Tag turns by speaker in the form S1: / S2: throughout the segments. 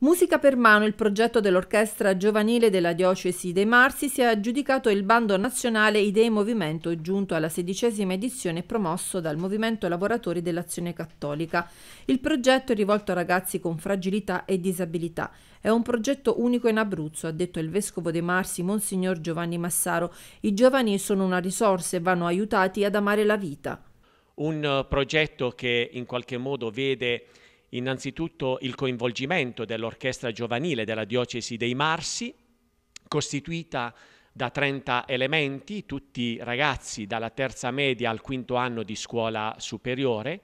S1: Musica per mano, il progetto dell'orchestra giovanile della diocesi dei Marsi, si è aggiudicato il bando nazionale Idee Movimento, giunto alla sedicesima edizione promosso dal Movimento Lavoratori dell'Azione Cattolica. Il progetto è rivolto a ragazzi con fragilità e disabilità. È un progetto unico in Abruzzo, ha detto il vescovo dei Marsi, Monsignor Giovanni Massaro. I giovani sono una risorsa e vanno aiutati ad amare la vita.
S2: Un eh, progetto che in qualche modo vede innanzitutto il coinvolgimento dell'orchestra giovanile della diocesi dei Marsi, costituita da 30 elementi, tutti ragazzi dalla terza media al quinto anno di scuola superiore,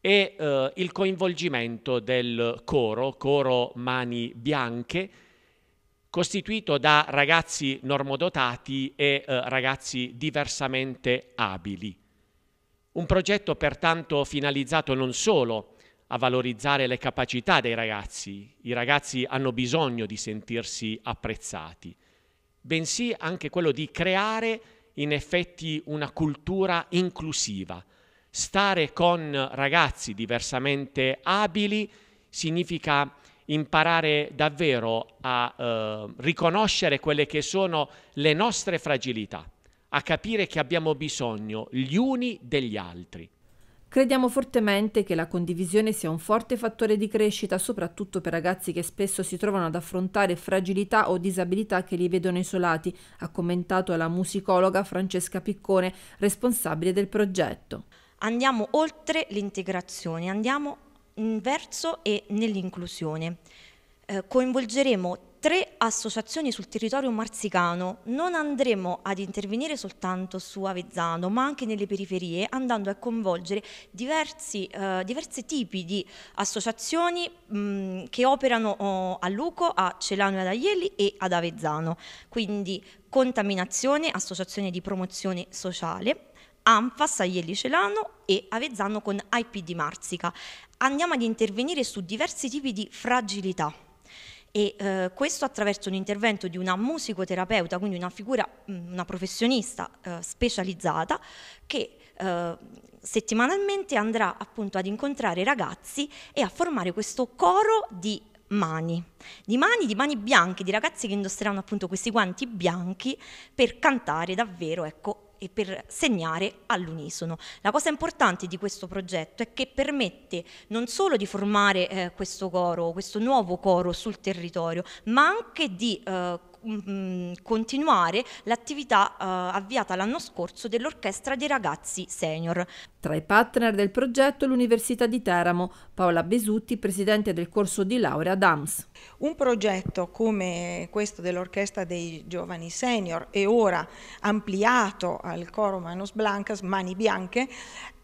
S2: e eh, il coinvolgimento del coro, coro Mani Bianche, costituito da ragazzi normodotati e eh, ragazzi diversamente abili. Un progetto pertanto finalizzato non solo a valorizzare le capacità dei ragazzi. I ragazzi hanno bisogno di sentirsi apprezzati, bensì anche quello di creare in effetti una cultura inclusiva. Stare con ragazzi diversamente abili significa imparare davvero a eh, riconoscere quelle che sono le nostre fragilità, a capire che abbiamo bisogno gli uni degli altri.
S1: Crediamo fortemente che la condivisione sia un forte fattore di crescita, soprattutto per ragazzi che spesso si trovano ad affrontare fragilità o disabilità che li vedono isolati, ha commentato la musicologa Francesca Piccone, responsabile del progetto.
S3: Andiamo oltre l'integrazione, andiamo verso e nell'inclusione. Eh, coinvolgeremo associazioni sul territorio marsicano non andremo ad intervenire soltanto su Avezzano ma anche nelle periferie andando a coinvolgere diversi, eh, diversi tipi di associazioni mh, mm, che operano oh, a Luco, a Celano e ad Aielli e ad Avezzano, quindi Contaminazione, Associazione di Promozione Sociale, ANFAS, Aielli Celano e Avezzano con IP di Marzica. Andiamo ad intervenire su diversi tipi di fragilità e eh, questo attraverso un intervento di una musicoterapeuta, quindi una figura, mm, una professionista eh, specializzata che eh, settimanalmente andrà appunto ad incontrare ragazzi e a formare questo coro di mani, di mani, di mani bianche, di ragazzi che indosseranno appunto questi guanti bianchi per cantare davvero, ecco, e per segnare all'unisono. La cosa importante di questo progetto è che permette non solo di formare eh, questo coro, questo nuovo coro sul territorio, ma anche di eh, Mm, mm, continuare l'attività eh, avviata l'anno scorso dell'orchestra dei ragazzi senior.
S1: Tra i partner del progetto l'Università di Teramo, Paola Besutti, presidente del corso di laurea DAMS. Un progetto come questo dell'orchestra dei giovani
S4: senior e ora ampliato al coro Manos Blancas, Mani Bianche,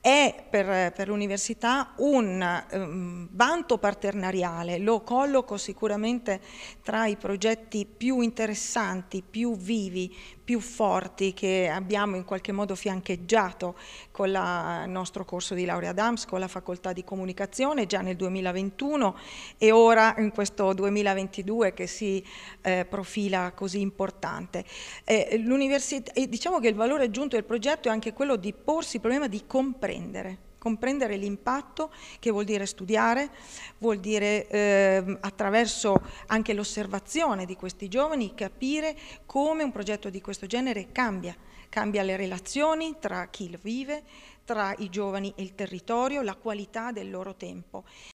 S4: è per, per l'università un um, vanto partenariale, lo colloco sicuramente tra i progetti più interessanti, più vivi, più forti che abbiamo in qualche modo fiancheggiato con il nostro corso di laurea DAMS, con la facoltà di comunicazione già nel 2021 e ora in questo 2022 che si eh, profila così importante. Eh, diciamo che il valore aggiunto del progetto è anche quello di porsi il problema di comprendere comprendere l'impatto che vuol dire studiare, vuol dire eh, attraverso anche l'osservazione di questi giovani capire come un progetto di questo genere cambia, cambia le relazioni tra chi lo vive, tra i giovani e il territorio, la qualità del loro tempo.